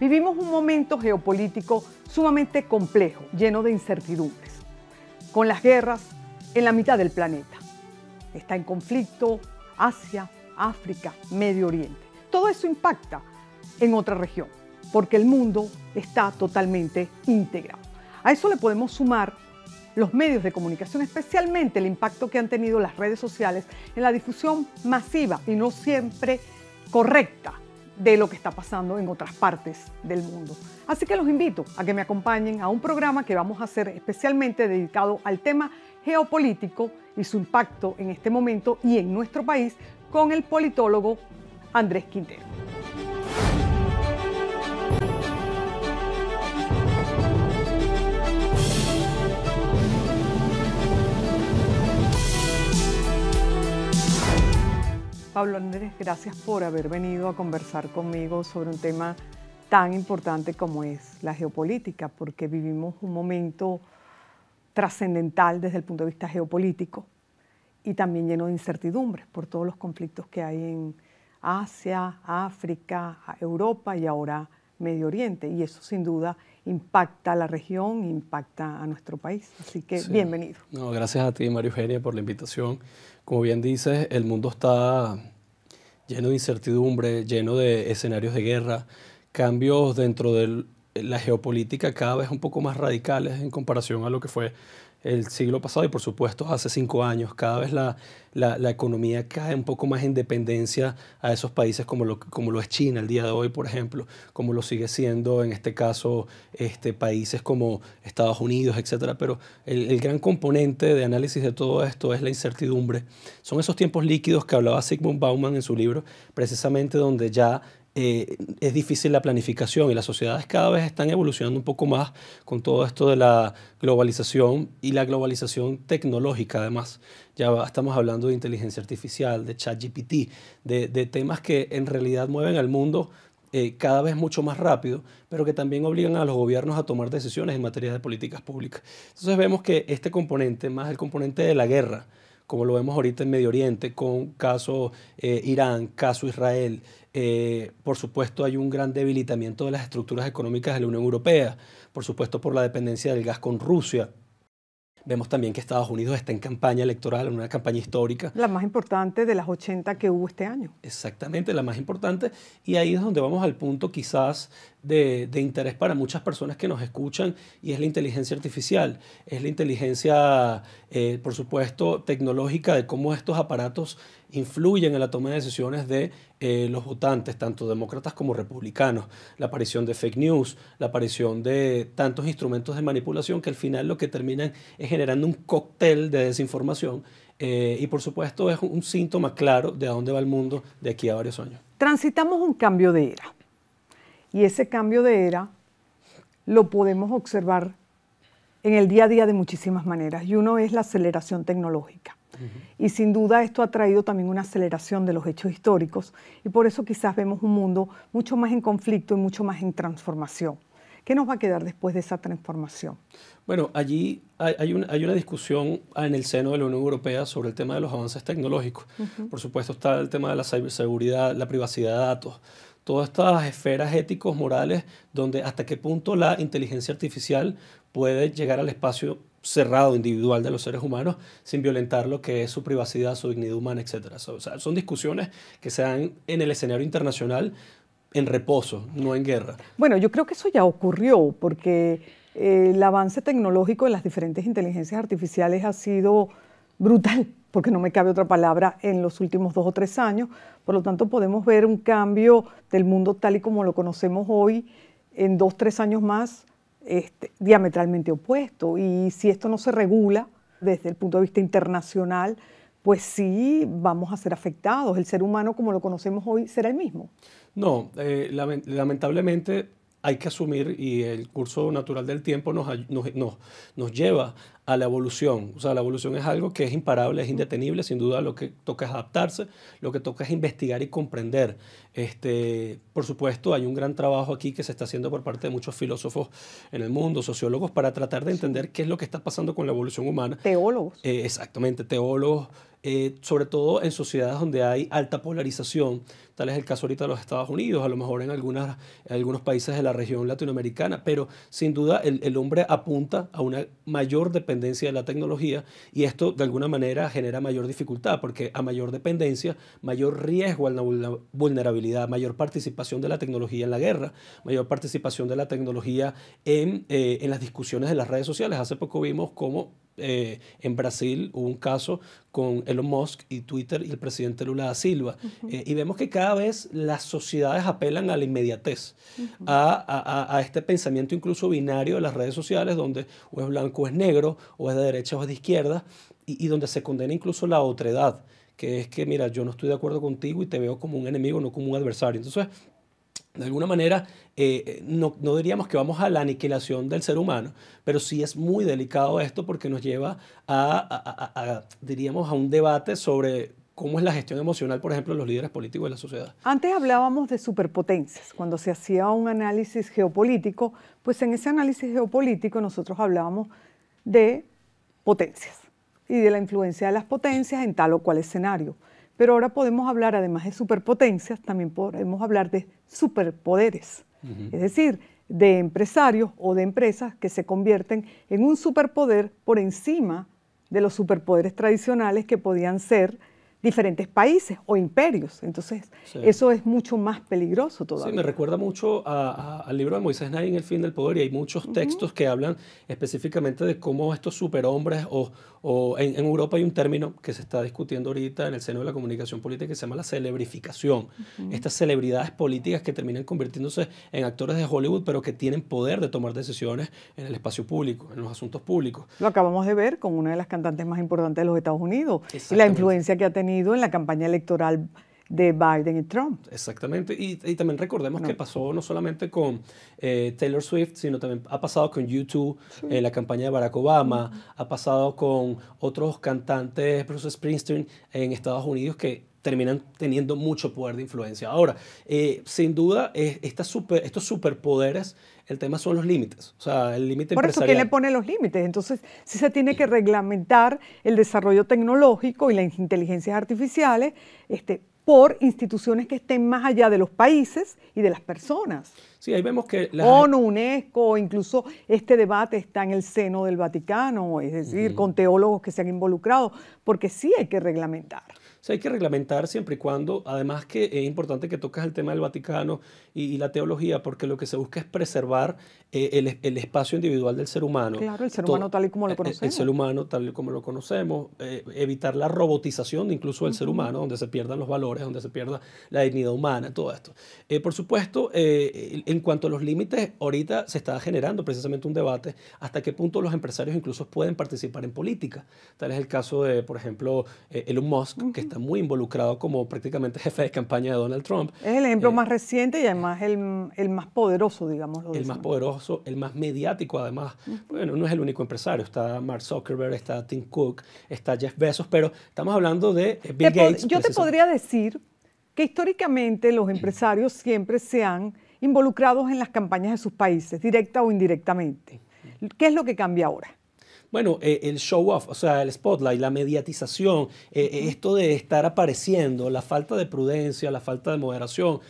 Vivimos un momento geopolítico sumamente complejo, lleno de incertidumbres, con las guerras en la mitad del planeta. Está en conflicto Asia, África, Medio Oriente. Todo eso impacta en otra región, porque el mundo está totalmente integrado. A eso le podemos sumar los medios de comunicación, especialmente el impacto que han tenido las redes sociales en la difusión masiva y no siempre correcta de lo que está pasando en otras partes del mundo. Así que los invito a que me acompañen a un programa que vamos a hacer especialmente dedicado al tema geopolítico y su impacto en este momento y en nuestro país con el politólogo Andrés Quintero. Pablo Andrés, gracias por haber venido a conversar conmigo sobre un tema tan importante como es la geopolítica, porque vivimos un momento trascendental desde el punto de vista geopolítico y también lleno de incertidumbres por todos los conflictos que hay en Asia, África, Europa y ahora Medio Oriente. Y eso sin duda impacta a la región, impacta a nuestro país. Así que bienvenido. No, gracias a ti, Mario Eugenia, por la invitación. Como bien dices, el mundo está lleno de incertidumbre, lleno de escenarios de guerra, cambios dentro de la geopolítica cada vez un poco más radicales en comparación a lo que fue el siglo pasado y por supuesto hace cinco años. Cada vez la, economía cae un poco más en dependencia a esos países como lo, como lo es China el día de hoy, por ejemplo, como lo sigue siendo en este caso este, países como Estados Unidos, etc. Pero el, el gran componente de análisis de todo esto es la incertidumbre. Son esos tiempos líquidos que hablaba Sigmund Bauman en su libro, precisamente donde ya eh, es difícil la planificación y las sociedades cada vez están evolucionando un poco más con todo esto de la globalización y la globalización tecnológica además. Ya estamos hablando de inteligencia artificial, de chat GPT, de temas que en realidad mueven al mundo eh, cada vez mucho más rápido, pero que también obligan a los gobiernos a tomar decisiones en materia de políticas públicas. Entonces vemos que este componente, más el componente de la guerra, como lo vemos ahorita en Medio Oriente, con caso eh, Irán, caso Israel, eh, por supuesto, hay un gran debilitamiento de las estructuras económicas de la Unión Europea, por supuesto por la dependencia del gas con Rusia. Vemos también que Estados Unidos está en campaña electoral, en una campaña histórica. La más importante de las 80 que hubo este año. Exactamente, la más importante. Y ahí es donde vamos al punto quizás de, interés para muchas personas que nos escuchan y es la inteligencia artificial. Es la inteligencia, eh, por supuesto, tecnológica de cómo estos aparatos influyen en la toma de decisiones de eh, los votantes, tanto demócratas como republicanos. La aparición de fake news, la aparición de tantos instrumentos de manipulación que al final lo que terminan es generando un cóctel de desinformación eh, y por supuesto es un síntoma claro de a dónde va el mundo de aquí a varios años. Transitamos un cambio de era y ese cambio de era lo podemos observar en el día a día de muchísimas maneras y uno es la aceleración tecnológica y sin duda esto ha traído también una aceleración de los hechos históricos y por eso quizás vemos un mundo mucho más en conflicto y mucho más en transformación. ¿Qué nos va a quedar después de esa transformación? Bueno, allí hay una, hay una discusión en el seno de la Unión Europea sobre el tema de los avances tecnológicos. Por supuesto está el tema de la ciberseguridad, la privacidad de datos todas estas esferas éticos, morales, donde hasta qué punto la inteligencia artificial puede llegar al espacio cerrado individual de los seres humanos sin violentar lo que es su privacidad, su dignidad humana, etc. o sea, son discusiones que se dan en el escenario internacional en reposo, no en guerra. Bueno, yo creo que eso ya ocurrió porque eh, el avance tecnológico de las diferentes inteligencias artificiales ha sido brutal, porque no me cabe otra palabra, en los últimos dos o tres años. Por lo tanto, podemos ver un cambio del mundo tal y como lo conocemos hoy en dos, tres años más este, diametralmente opuesto. Y si esto no se regula desde el punto de vista internacional, pues sí vamos a ser afectados. El ser humano como lo conocemos hoy será el mismo. No, eh, lamentablemente hay que asumir y el curso natural del tiempo nos, nos, nos, lleva a la evolución. O sea, la evolución es algo que es imparable, es indetenible, sin duda lo que toca es adaptarse, lo que toca es investigar y comprender. Este, por supuesto, hay un gran trabajo aquí que se está haciendo por parte de muchos filósofos en el mundo, sociólogos, para tratar de entender qué es lo que está pasando con la evolución humana. Teólogos. Eh, exactamente, teólogos eh, sobre todo en sociedades donde hay alta polarización, tal es el caso ahorita de los Estados Unidos, a lo mejor en, algunos países de la región latinoamericana, pero sin duda el, hombre apunta a una mayor dependencia de la tecnología y esto de alguna manera genera mayor dificultad, porque a mayor dependencia, mayor riesgo a la vulnerabilidad, mayor participación de la tecnología en la guerra, mayor participación de la tecnología en, eh, en las discusiones de las redes sociales. Hace poco vimos cómo eh, en Brasil hubo un caso con Elon Musk y Twitter y el presidente Lula da Silva. Eh, y vemos que cada vez las sociedades apelan a la inmediatez, a, a, a, este pensamiento incluso binario de las redes sociales, donde o es blanco o es negro, o es de derecha o es de izquierda, y, y donde se condena incluso la otredad que es que, mira, yo no estoy de acuerdo contigo y te veo como un enemigo, no como un adversario. Entonces, de alguna manera, eh, no, diríamos que vamos a la aniquilación del ser humano, pero sí es muy delicado esto porque nos lleva a, diríamos, a un debate sobre cómo es la gestión emocional, por ejemplo, de los líderes políticos de la sociedad. Antes hablábamos de superpotencias. Cuando se hacía un análisis geopolítico, pues en ese análisis geopolítico nosotros hablábamos de potencias y de la influencia de las potencias en tal o cual escenario. Pero ahora podemos hablar, además de superpotencias, también podemos hablar de superpoderes. Es decir, de empresarios o de empresas que se convierten en un superpoder por encima de los superpoderes tradicionales que podían ser diferentes países o imperios. Entonces, eso es mucho más peligroso todavía. Sí, me recuerda mucho al libro de Moisés Nay en El fin del poder y hay muchos textos que hablan específicamente de cómo estos superhombres o, o en, Europa hay un término que se está discutiendo ahorita en el seno de la comunicación política que se llama la celebrificación. Estas celebridades políticas que terminan convirtiéndose en actores de Hollywood pero que tienen poder de tomar decisiones en el espacio público, en los asuntos públicos. Lo acabamos de ver con una de las cantantes más importantes de los Estados Unidos y la influencia que ha tenido en la campaña electoral de Biden y Trump. Exactamente, y, también recordemos que pasó no solamente con eh, Taylor Swift, sino también ha pasado con YouTube, en eh, la campaña de Barack Obama, ha pasado con otros cantantes, Bruce Springsteen en Estados Unidos, que terminan teniendo mucho poder de influencia. Ahora, eh, sin duda, estos superpoderes, el tema son los límites. O sea, el límite Por eso, ¿quién le pone los límites? Entonces, si se tiene que reglamentar el desarrollo tecnológico y las inteligencias artificiales este, por instituciones que estén más allá de los países y de las personas. Sí, ahí vemos que... La... ONU, UNESCO, incluso este debate está en el seno del Vaticano, es decir, con teólogos que se han involucrado, porque sí hay que reglamentar sea, hay que reglamentar siempre y cuando, además que es importante que toques el tema del Vaticano y, la teología, porque lo que se busca es preservar eh, el, el, espacio individual del ser humano. Claro, el ser humano tal y como lo eh, eh, conocemos. El, ser humano tal y como lo conocemos, evitar la robotización incluso del ser humano, donde se pierdan los valores, donde se pierda la dignidad humana, todo esto. por supuesto, en cuanto a los límites, ahorita se está generando precisamente un debate hasta qué punto los empresarios incluso pueden participar en política. Tal es el caso de, por ejemplo, Elon Musk, que está está muy involucrado como prácticamente jefe de campaña de Donald Trump. Es el ejemplo eh, más reciente y además el, más poderoso, digamos. el más poderoso, el más mediático además. Bueno, no es el único empresario, está Mark Zuckerberg, está Tim Cook, está Jeff Bezos, pero estamos hablando de eh, Bill Gates. Yo te podría decir que históricamente los empresarios siempre se han involucrado en las campañas de sus países, directa o indirectamente. ¿Qué es lo que cambia ahora? bueno, eh, el show off, o sea, el spotlight, la mediatización, eh, eh, esto de estar apareciendo, la falta de prudencia, la falta de moderación.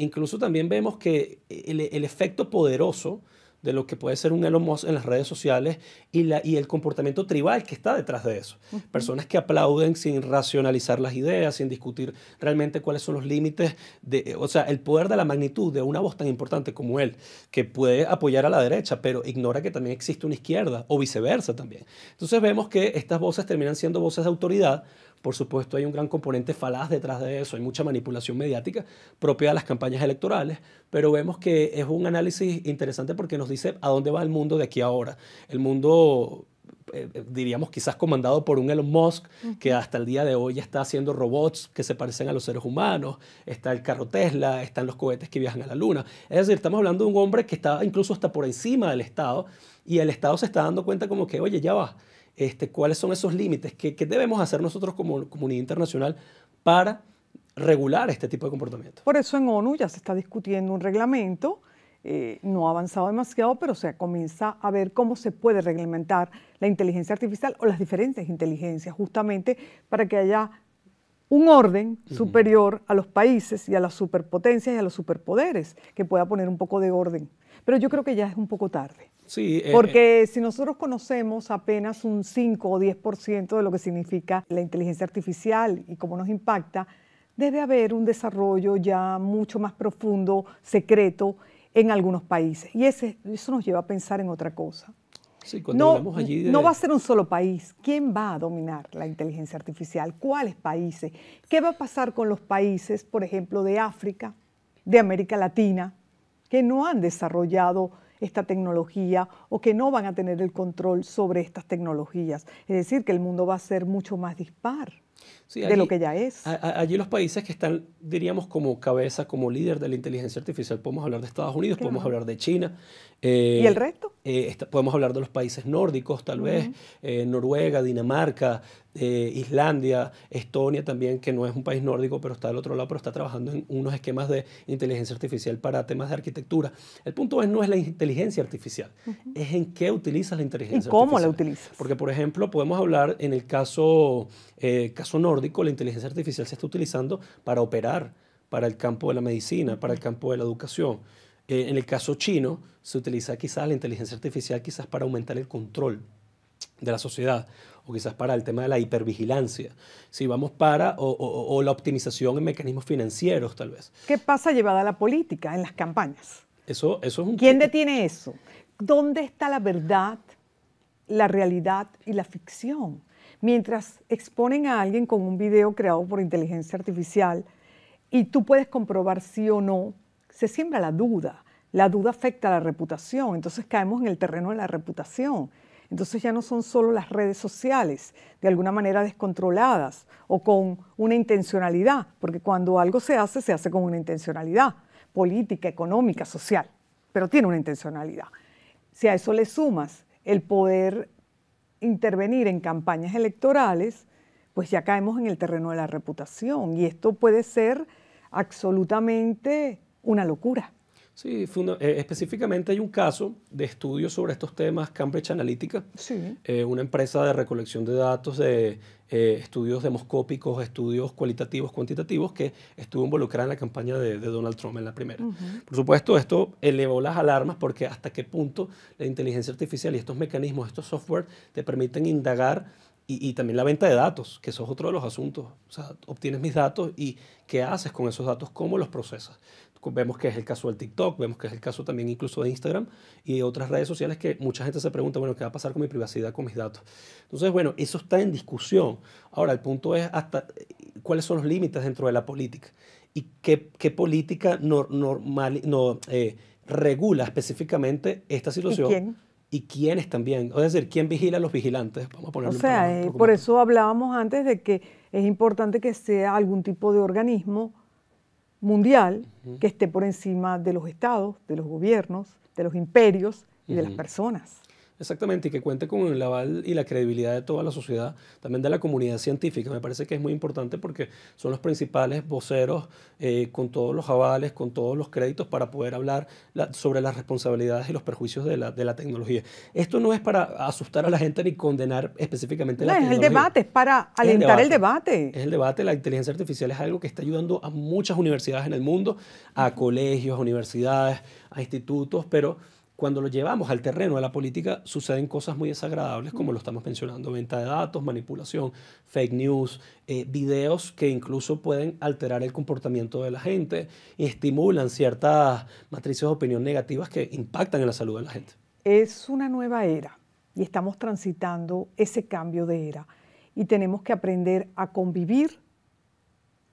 incluso también vemos que el efecto poderoso de lo que puede ser un Elon Musk en las redes sociales y, la, y el comportamiento tribal que está detrás de eso. Personas que aplauden sin racionalizar las ideas, sin discutir realmente cuáles son los límites, de, o sea, el poder de la magnitud de una voz tan importante como él, que puede apoyar a la derecha, pero ignora que también existe una izquierda o viceversa también. Entonces vemos que estas voces terminan siendo voces de autoridad por supuesto, hay un gran componente falaz detrás de eso, hay mucha manipulación mediática propia de las campañas electorales, pero vemos que es un análisis interesante porque nos dice a dónde va el mundo de aquí a ahora. El mundo eh, eh, diríamos quizás comandado por un Elon Musk, que hasta el día de hoy está haciendo robots que se parecen a los seres humanos, está el carro Tesla, están los cohetes que viajan a la luna. Es decir, estamos hablando de un hombre que está incluso hasta por encima del Estado y el Estado se está dando cuenta como que, oye, ya va, este, cuáles son esos límites, ¿Qué, debemos hacer nosotros como comunidad internacional para regular este tipo de comportamiento. Por eso en ONU ya se está discutiendo un reglamento, eh, no ha avanzado demasiado, pero se comienza a ver cómo se puede reglamentar la inteligencia artificial o las diferentes inteligencias, justamente para que haya un orden superior a los países y a las superpotencias y a los superpoderes, que pueda poner un poco de orden. Pero yo creo que ya es un poco tarde. Eh, eh. Porque si nosotros conocemos apenas un 5 o 10% de lo que significa la inteligencia artificial y cómo nos impacta, debe haber un desarrollo ya mucho más profundo, secreto, en algunos países. Y ese, eso nos lleva a pensar en otra cosa. no, no va a ser un solo país. ¿Quién va a dominar la inteligencia artificial? ¿Cuáles países? ¿Qué va a pasar con los países, por ejemplo, de África, de América Latina, que no han desarrollado esta tecnología o que no van a tener el control sobre estas tecnologías. Es decir, que el mundo va a ser mucho más dispar de lo que ya es. allí los países que están, diríamos, como cabeza, como líder de la inteligencia artificial, podemos hablar de Estados Unidos, podemos hablar de China. Eh, ¿Y el resto? Eh, podemos hablar de los países nórdicos, tal vez, eh, Noruega, Dinamarca, Islandia, Estonia también, que no es un país nórdico, pero está del otro lado, pero está trabajando en unos esquemas de inteligencia artificial para temas de arquitectura. El punto es, no es la inteligencia artificial, es en qué utilizas la inteligencia ¿Y ¿Cómo la utilizas? Porque, por ejemplo, podemos hablar en el caso, caso nórdico, la inteligencia artificial se está utilizando para operar, para el campo de la medicina, para el campo de la educación. Eh, en el caso chino, se utiliza quizás la inteligencia artificial quizás para aumentar el control de la sociedad o quizás para el tema de la hipervigilancia, si vamos para, o, la optimización en mecanismos financieros tal vez. ¿Qué pasa llevada a la política en las campañas? Eso, eso es un... ¿Quién detiene eso? ¿Dónde está la verdad, la realidad y la ficción? mientras exponen a alguien con un video creado por inteligencia artificial y tú puedes comprobar si o no, se siembra la duda. La duda afecta a la reputación, entonces caemos en el terreno de la reputación. Entonces ya no son solo las redes sociales, de alguna manera descontroladas o con una intencionalidad, porque cuando algo se hace, se hace con una intencionalidad política, económica, social, pero tiene una intencionalidad. Si a eso le sumas el poder intervenir en campañas electorales, pues ya caemos en el terreno de la reputación y esto puede ser absolutamente una locura. Sí, eh, específicamente hay un caso de estudio sobre estos temas, Cambridge Analytica, eh, una empresa de recolección de datos, de eh, estudios demoscópicos, estudios cualitativos, cuantitativos, que estuvo involucrada en la campaña de, Donald Trump en la primera. Por supuesto, esto elevó las alarmas porque hasta qué punto la inteligencia artificial y estos mecanismos, estos software, te permiten indagar y, y, también la venta de datos, que eso es otro de los asuntos. O sea, obtienes mis datos y qué haces con esos datos, cómo los procesas. Vemos que es el caso del TikTok, vemos que es el caso también incluso de Instagram y de otras redes sociales que mucha gente se pregunta, bueno, ¿qué va a pasar con mi privacidad, con mis datos? Entonces, bueno, eso está en discusión. Ahora, el punto es hasta eh, cuáles son los límites dentro de la política y qué, qué política normal, no, eh, regula específicamente esta situación. ¿Y quién? y quiénes también, es decir, quién vigila a los vigilantes. Vamos a ponerlo o sea, eh, por eso hablábamos antes de que es importante que sea algún tipo de organismo mundial que esté por encima de los estados, de los gobiernos, de los imperios y de las personas. Exactamente, y que cuente con el aval y la credibilidad de toda la sociedad, también de la comunidad científica. Me parece que es muy importante porque son los principales voceros eh, con todos los avales, con todos los créditos para poder hablar sobre las responsabilidades y los perjuicios de la, tecnología. Esto no es para asustar a la gente ni condenar específicamente no, es el debate, es para alentar el, debate. el debate. Es el debate, la inteligencia artificial es algo que está ayudando a muchas universidades en el mundo, a colegios, a universidades, a institutos, pero cuando lo llevamos al terreno de la política, suceden cosas muy desagradables, como lo estamos mencionando: venta de datos, manipulación, fake news, eh, videos que incluso pueden alterar el comportamiento de la gente y estimulan ciertas matrices de opinión negativas que impactan en la salud de la gente. Es una nueva era y estamos transitando ese cambio de era y tenemos que aprender a convivir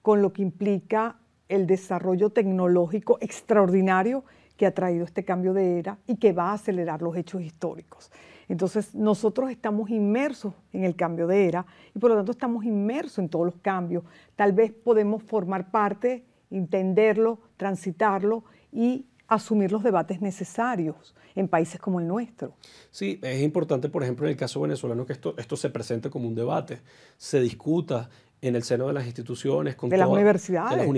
con lo que implica el desarrollo tecnológico extraordinario que ha traído este cambio de era y que va a acelerar los hechos históricos. Entonces nosotros estamos inmersos en el cambio de era y por lo tanto estamos inmersos en todos los cambios. Tal vez podemos formar parte, entenderlo, transitarlo y asumir los debates necesarios en países como el nuestro. Sí, es importante, por ejemplo, en el caso venezolano, que esto, se presente como un debate, se discuta, en el seno de las instituciones, con de, las universidades. con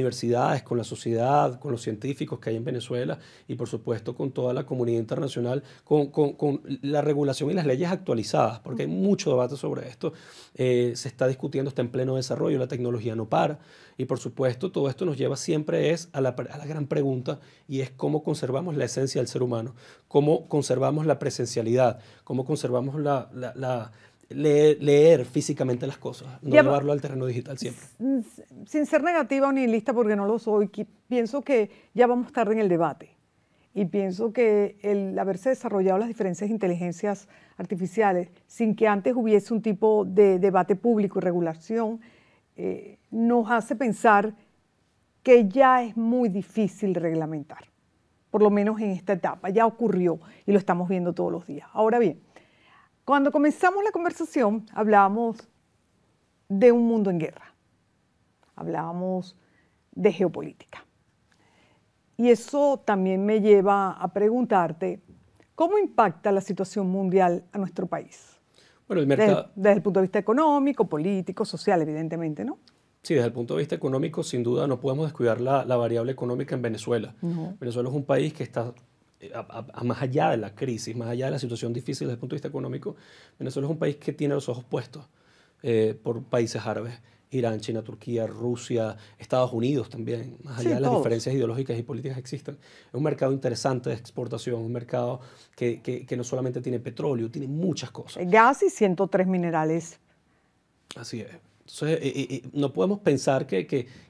la sociedad, con los científicos que hay en Venezuela y por supuesto con toda la comunidad internacional, con, con, con la regulación y las leyes actualizadas, porque hay mucho debate sobre esto. Eh, se está discutiendo, está en pleno desarrollo, la tecnología no para y por supuesto todo esto nos lleva siempre es a la, a la gran pregunta y es cómo conservamos la esencia del ser humano, cómo conservamos la presencialidad, cómo conservamos la leer, físicamente las cosas, no llevarlo al terreno digital siempre. Sin ser negativa o nihilista, porque no lo soy, pienso que ya vamos tarde en el debate. Y pienso que el haberse desarrollado las diferentes inteligencias artificiales sin que antes hubiese un tipo de debate público y regulación, eh, nos hace pensar que ya es muy difícil reglamentar, por lo menos en esta etapa, ya ocurrió y lo estamos viendo todos los días. Ahora bien, cuando comenzamos la conversación hablábamos de un mundo en guerra, hablábamos de geopolítica. Y eso también me lleva a preguntarte, ¿cómo impacta la situación mundial a nuestro país? Bueno, desde, el punto de vista económico, político, social, evidentemente, ¿no? Sí, desde el punto de vista económico, sin duda no podemos descuidar la, variable económica en Venezuela. Venezuela es un país que está eh, a, más allá de la crisis, más allá de la situación difícil desde el punto de vista económico, Venezuela es un país que tiene los ojos puestos eh, por países árabes. Irán, China, Turquía, Rusia, Estados Unidos también, más allá de las diferencias ideológicas y políticas que existen. Es un mercado interesante de exportación, un mercado que, que, que no solamente tiene petróleo, tiene muchas cosas. Gas y 103 minerales. Así es. Entonces, eh, eh, eh, no podemos pensar que,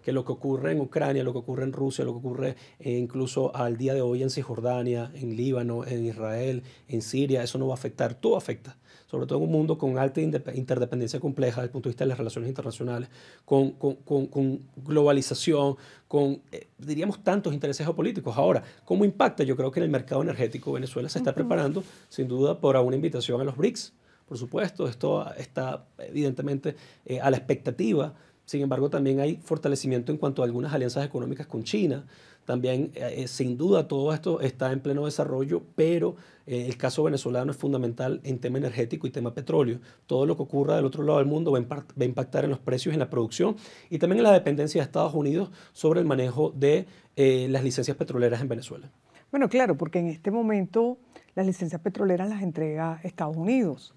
lo que ocurre en Ucrania, lo que ocurre en Rusia, lo que ocurre incluso al día de hoy en Cisjordania, en Líbano, en Israel, en Siria, eso no va a afectar, todo afecta. Sobre todo en un mundo con alta interdependencia compleja desde el punto de vista de las relaciones internacionales, con, globalización, con, diríamos, tantos intereses geopolíticos. Ahora, ¿cómo impacta? Yo creo que en el mercado energético Venezuela se está preparando, sin duda, por una invitación a los BRICS por supuesto, esto está evidentemente eh, a la expectativa. Sin embargo, también hay fortalecimiento en cuanto a algunas alianzas económicas con China. También, eh, eh, sin duda, todo esto está en pleno desarrollo, pero el caso venezolano es fundamental en tema energético y tema petróleo. Todo lo que ocurra del otro lado del mundo va a, impactar en los precios, en la producción y también en la dependencia de Estados Unidos sobre el manejo de las licencias petroleras en Venezuela. Bueno, claro, porque en este momento las licencias petroleras las entrega Estados Unidos.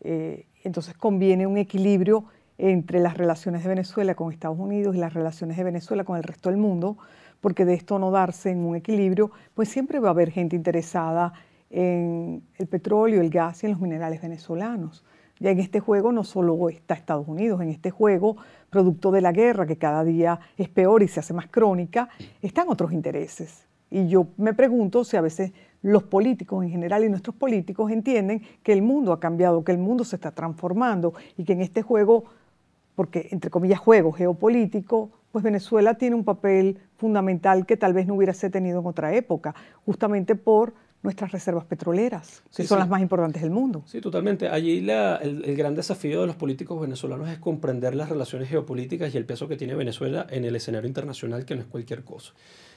Eh, entonces conviene un equilibrio entre las relaciones de Venezuela con Estados Unidos y las relaciones de Venezuela con el resto del mundo, porque de esto no darse en un equilibrio, pues siempre va a haber gente interesada en el petróleo, el gas y en los minerales venezolanos. Ya en este juego no solo está Estados Unidos, en este juego, producto de la guerra, que cada día es peor y se hace más crónica, están otros intereses. Y yo me pregunto si a veces los políticos en general y nuestros políticos entienden que el mundo ha cambiado, que el mundo se está transformando y que en este juego, porque entre comillas juego geopolítico, pues Venezuela tiene un papel fundamental que tal vez no hubiese tenido en otra época, justamente por nuestras reservas petroleras, que son las más importantes del mundo. Sí, totalmente. Allí el, gran desafío de los políticos venezolanos es comprender las relaciones geopolíticas y el peso que tiene Venezuela en el escenario internacional, que no es cualquier cosa.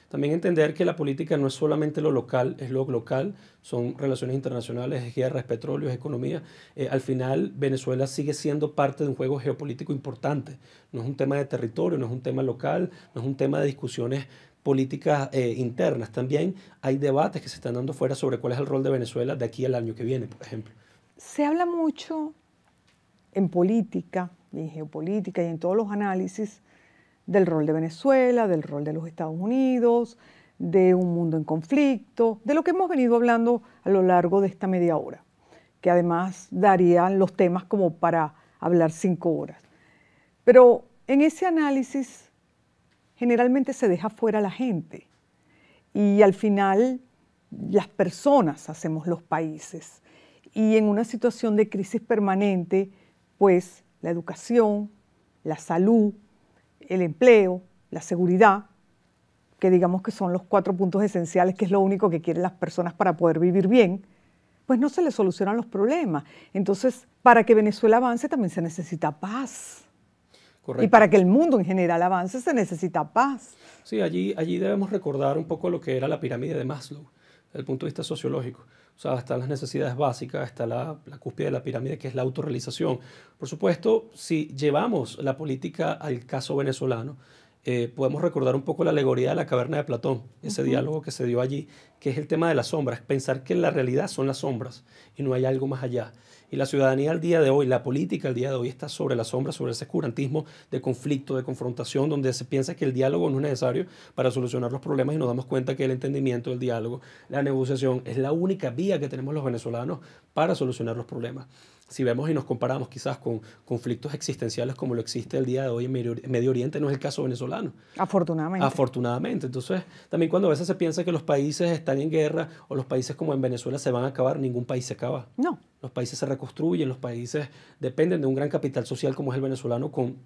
También entender que la política no es solamente lo local, es lo local, son relaciones internacionales, es guerra, petróleo, es economía. Eh, al final, Venezuela sigue siendo parte de un juego geopolítico importante. No es un tema de territorio, no es un tema local, no es un tema de discusiones políticas eh, internas. También hay debates que se están dando fuera sobre cuál es el rol de Venezuela de aquí al año que viene, por ejemplo. Se habla mucho en política, en geopolítica y en todos los análisis del rol de Venezuela, del rol de los Estados Unidos, de un mundo en conflicto, de lo que hemos venido hablando a lo largo de esta media hora, que además darían los temas como para hablar cinco horas. Pero en ese análisis generalmente se deja fuera la gente y al final las personas hacemos los países. Y en una situación de crisis permanente, pues la educación, la salud, el empleo, la seguridad, que digamos que son los cuatro puntos esenciales, que es lo único que quieren las personas para poder vivir bien, pues no se les solucionan los problemas. Entonces, para que Venezuela avance también se necesita paz. Y para que el mundo en general avance se necesita paz. Sí, allí, allí debemos recordar un poco lo que era la pirámide de Maslow el punto de vista sociológico. O sea, están las necesidades básicas, está la, cúspide de la pirámide, que es la autorrealización. Por supuesto, si llevamos la política al caso venezolano, eh, podemos recordar un poco la alegoría de la caverna de Platón, ese diálogo que se dio allí, que es el tema de las sombras, pensar que la realidad son las sombras y no hay algo más allá. Y la ciudadanía al día de hoy, la política al día de hoy está sobre la sombra, sobre ese escurantismo de conflicto, de confrontación, donde se piensa que el diálogo no es necesario para solucionar los problemas y nos damos cuenta que el entendimiento, el diálogo, la negociación es la única vía que tenemos los venezolanos para solucionar los problemas si vemos y nos comparamos quizás con conflictos existenciales como lo existe el día de hoy en Medio Oriente, no es el caso venezolano. Afortunadamente. Afortunadamente. Entonces, también cuando a veces se piensa que los países están en guerra o los países como en Venezuela se van a acabar, ningún país se acaba. No. Los países se reconstruyen, los países dependen de un gran capital social como es el venezolano con...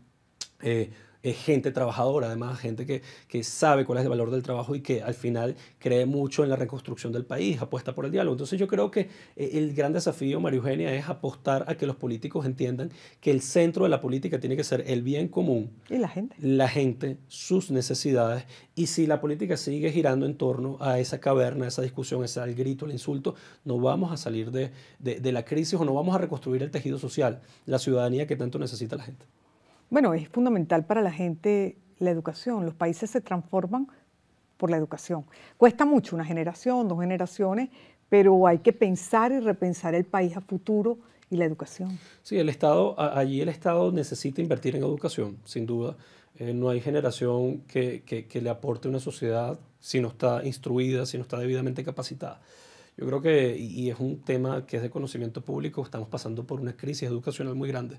Eh, es gente trabajadora, además gente que, sabe cuál es el valor del trabajo y que al final cree mucho en la reconstrucción del país, apuesta por el diálogo. Entonces yo creo que eh, el gran desafío, María Eugenia, es apostar a que los políticos entiendan que el centro de la política tiene que ser el bien común. Y la gente. La gente, sus necesidades. Y si la política sigue girando en torno a esa caverna, a esa discusión, ese al grito, al insulto, no vamos a salir de la crisis o no vamos a reconstruir el tejido social, la ciudadanía que tanto necesita la gente. Bueno, es fundamental para la gente la educación. Los países se transforman por la educación. Cuesta mucho, una generación, dos generaciones, pero hay que pensar y repensar el país a futuro y la educación. Sí, el Estado, allí el Estado necesita invertir en educación, sin duda. Eh, no hay generación que, que le aporte a una sociedad si no está instruida, si no está debidamente capacitada. Yo creo que, y es un tema que es de conocimiento público, estamos pasando por una crisis educacional muy grande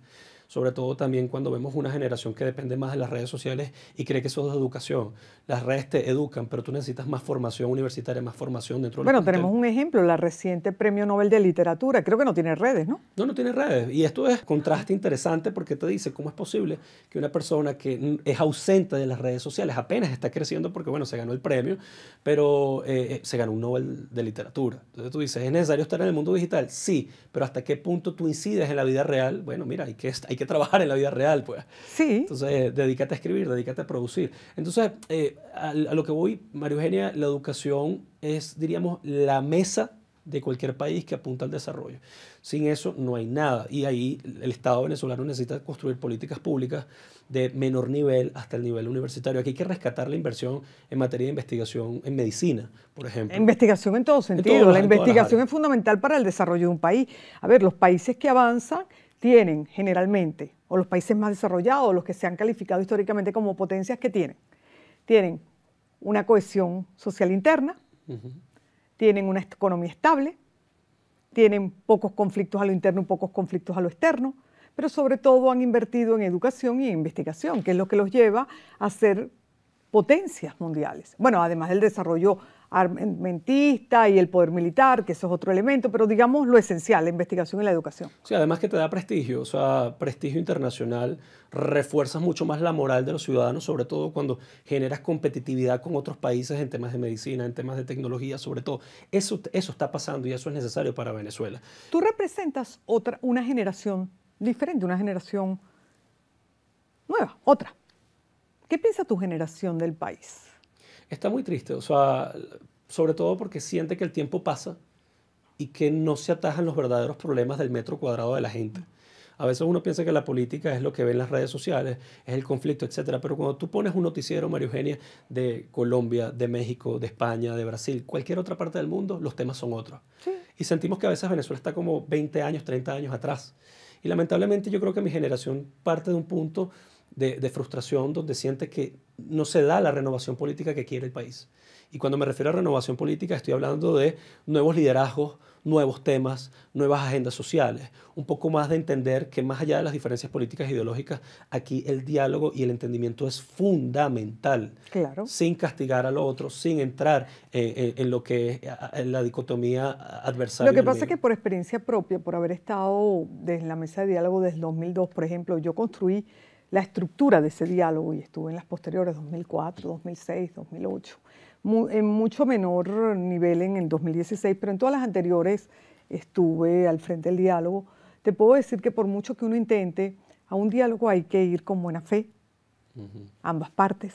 sobre todo también cuando vemos una generación que depende más de las redes sociales y cree que eso es educación. Las redes te educan, pero tú necesitas más formación universitaria, más formación dentro de Bueno, tenemos un ejemplo, la reciente Premio Nobel de Literatura, creo que no tiene redes, ¿no? No, no tiene redes. Y esto es contraste interesante porque te dice cómo es posible que una persona que es ausente de las redes sociales apenas está creciendo porque, bueno, se ganó el premio, pero eh, eh, se ganó un Nobel de Literatura. Entonces tú dices, ¿es necesario estar en el mundo digital? Sí, pero ¿hasta qué punto tú incides en la vida real? Bueno, mira, hay que trabajar en la vida real, pues. Sí. Entonces, dedícate a escribir, dedícate a producir. Entonces, eh, a, lo que voy, María Eugenia, la educación es, diríamos, la mesa de cualquier país que apunta al desarrollo. Sin eso no hay nada. Y ahí el Estado venezolano necesita construir políticas públicas de menor nivel hasta el nivel universitario. Aquí hay que rescatar la inversión en materia de investigación en medicina, por ejemplo. Investigación en todo sentido. la investigación es fundamental para el desarrollo de un país. A ver, los países que avanzan tienen generalmente, o los países más desarrollados, los que se han calificado históricamente como potencias que tienen, tienen una cohesión social interna, tienen una economía estable, tienen pocos conflictos a lo interno y pocos conflictos a lo externo, pero sobre todo han invertido en educación y investigación, que es lo que los lleva a ser potencias mundiales. Bueno, además del desarrollo armamentista y el poder militar, que eso es otro elemento, pero digamos lo esencial, la investigación y la educación. Sí, además que te da prestigio, o sea, prestigio internacional, refuerzas mucho más la moral de los ciudadanos, sobre todo cuando generas competitividad con otros países en temas de medicina, en temas de tecnología, sobre todo. Eso, eso está pasando y eso es necesario para Venezuela. Tú representas otra, una generación diferente, una generación nueva, otra. ¿Qué piensa tu generación del país? está muy triste, o sea, sobre todo porque siente que el tiempo pasa y que no se atajan los verdaderos problemas del metro cuadrado de la gente. A veces uno piensa que la política es lo que ven las redes sociales, es el conflicto, etcétera, pero cuando tú pones un noticiero, Mario Eugenia, de Colombia, de México, de España, de Brasil, cualquier otra parte del mundo, los temas son otros. Y sentimos que a veces Venezuela está como 20 años, 30 años atrás. Y lamentablemente yo creo que mi generación parte de un punto de, frustración donde siente que no se da la renovación política que quiere el país. Y cuando me refiero a renovación política estoy hablando de nuevos liderazgos, nuevos temas, nuevas agendas sociales, un poco más de entender que más allá de las diferencias políticas e ideológicas, aquí el diálogo y el entendimiento es fundamental. Claro. Sin castigar al otro, sin entrar eh, eh, en, lo que es la dicotomía adversaria. Lo que pasa es que por experiencia propia, por haber estado desde la mesa de diálogo desde 2002, por ejemplo, yo construí la estructura de ese diálogo, y estuve en las posteriores 2004, 2006, 2008, en mucho menor nivel en el 2016, pero en todas las anteriores estuve al frente del diálogo. Te puedo decir que por mucho que uno intente, a un diálogo hay que ir con buena fe, ambas partes,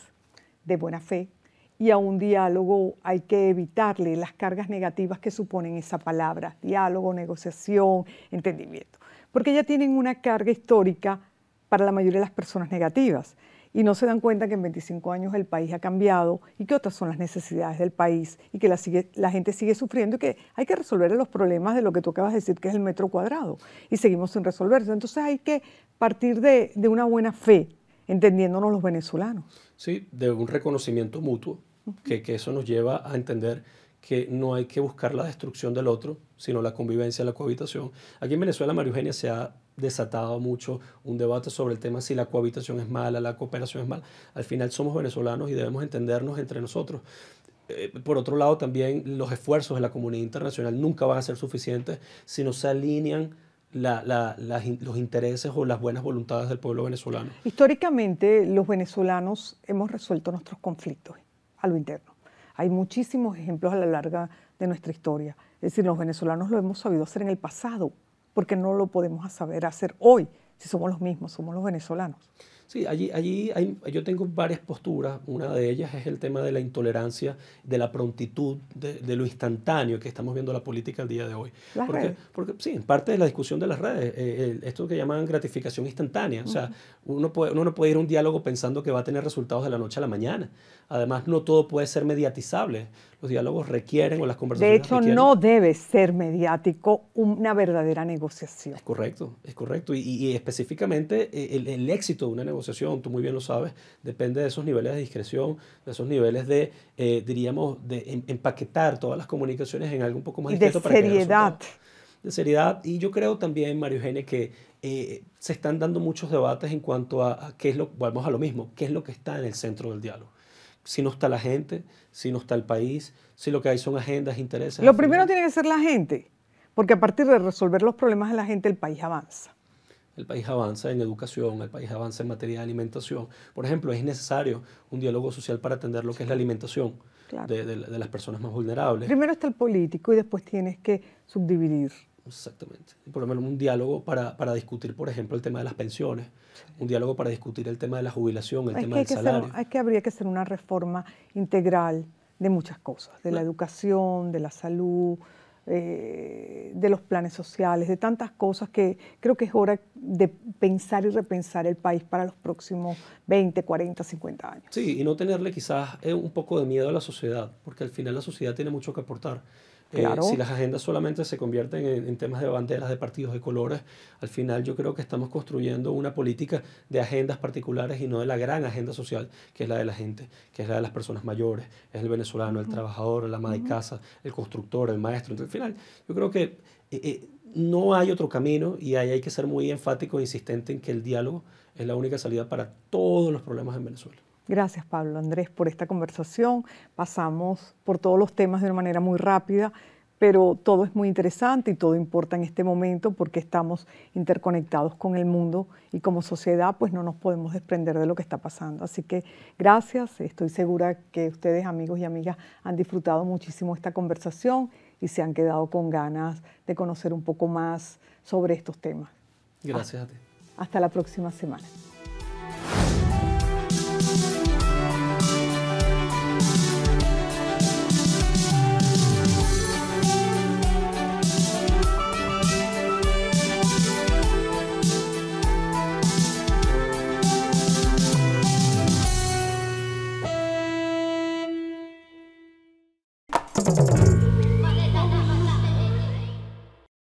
de buena fe, y a un diálogo hay que evitarle las cargas negativas que suponen esa palabra, diálogo, negociación, entendimiento, porque ya tienen una carga histórica para la mayoría de las personas negativas. Y no se dan cuenta que en 25 años el país ha cambiado y que otras son las necesidades del país y que la, la gente sigue sufriendo y que hay que resolver los problemas de lo que tú acabas de decir, que es el metro cuadrado. Y seguimos sin resolverlo Entonces hay que partir de, una buena fe, entendiéndonos los venezolanos. Sí, de un reconocimiento mutuo, que, que eso nos lleva a entender que no hay que buscar la destrucción del otro, sino la convivencia, la cohabitación. Aquí en Venezuela, María Eugenia, se ha desatado mucho un debate sobre el tema si la cohabitación es mala, la cooperación es mala. Al final somos venezolanos y debemos entendernos entre nosotros. Eh, por otro lado, también los esfuerzos de la comunidad internacional nunca van a ser suficientes si no se alinean los intereses o las buenas voluntades del pueblo venezolano. Históricamente, los venezolanos hemos resuelto nuestros conflictos a lo interno. Hay muchísimos ejemplos a la larga de nuestra historia. Es decir, los venezolanos lo hemos sabido hacer en el pasado, porque no lo podemos saber hacer hoy, si somos los mismos, somos los venezolanos. Sí, allí, allí hay, yo tengo varias posturas. Una de ellas es el tema de la intolerancia, de la prontitud, de, lo instantáneo que estamos viendo la política el día de hoy. Las porque, redes. porque sí, en parte de la discusión de las redes, eh, esto que llaman gratificación instantánea. O sea, uno, puede, uno no puede ir a un diálogo pensando que va a tener resultados de la noche a la mañana. Además, no todo puede ser mediatizable. Los diálogos requieren o las conversaciones. De hecho, no debe ser mediático una verdadera negociación. Es correcto, es correcto. Y, y específicamente eh, el, el éxito de una negociación tú muy bien lo sabes, depende de esos niveles de discreción, de esos niveles de, eh, diríamos, de em, empaquetar todas las comunicaciones en algo un poco más De seriedad. de seriedad. Y yo creo también, Mario gene que eh, se están dando muchos debates en cuanto a, a, qué es lo, vamos a lo mismo, qué es lo que está en el centro del diálogo. Si no está la gente, si no está el país, si lo que hay son agendas, intereses. Lo primero tiene que ser la gente, porque a partir de resolver los problemas de la gente, el país avanza el país avanza en educación, el país avanza en materia de alimentación. Por ejemplo, es necesario un diálogo social para atender lo que es la alimentación de, las personas más vulnerables. Primero está el político y después tienes que subdividir. Exactamente. Por lo menos un diálogo para, discutir, por ejemplo, el tema de las pensiones, un diálogo para discutir el tema de la jubilación, el tema del salario. es que habría que hacer una reforma integral de muchas cosas, de la educación, de la salud, eh, de los planes sociales, de tantas cosas que creo que es hora de pensar y repensar el país para los próximos 20, 40, 50 años. Sí, y no tenerle quizás eh, un poco de miedo a la sociedad, porque al final la sociedad tiene mucho que aportar. Eh, si las agendas solamente se convierten en, temas de banderas, de partidos, de colores, al final yo creo que estamos construyendo una política de agendas particulares y no de la gran agenda social, que es la de la gente, que es la de las personas mayores, es el venezolano, el trabajador, el ama de casa, el constructor, el maestro. Entonces, al final, yo creo que eh, eh, no hay otro camino y ahí hay que ser muy enfático e insistente en que el diálogo es la única salida para todos los problemas en Venezuela. Gracias Pablo Andrés por esta conversación. Pasamos por todos los temas de una manera muy rápida, pero todo es muy interesante y todo importa en este momento porque estamos interconectados con el mundo y como sociedad pues no nos podemos desprender de lo que está pasando. Así que gracias, estoy segura que ustedes amigos y amigas han disfrutado muchísimo esta conversación y se han quedado con ganas de conocer un poco más sobre estos temas. Gracias a ti. Hasta la próxima semana.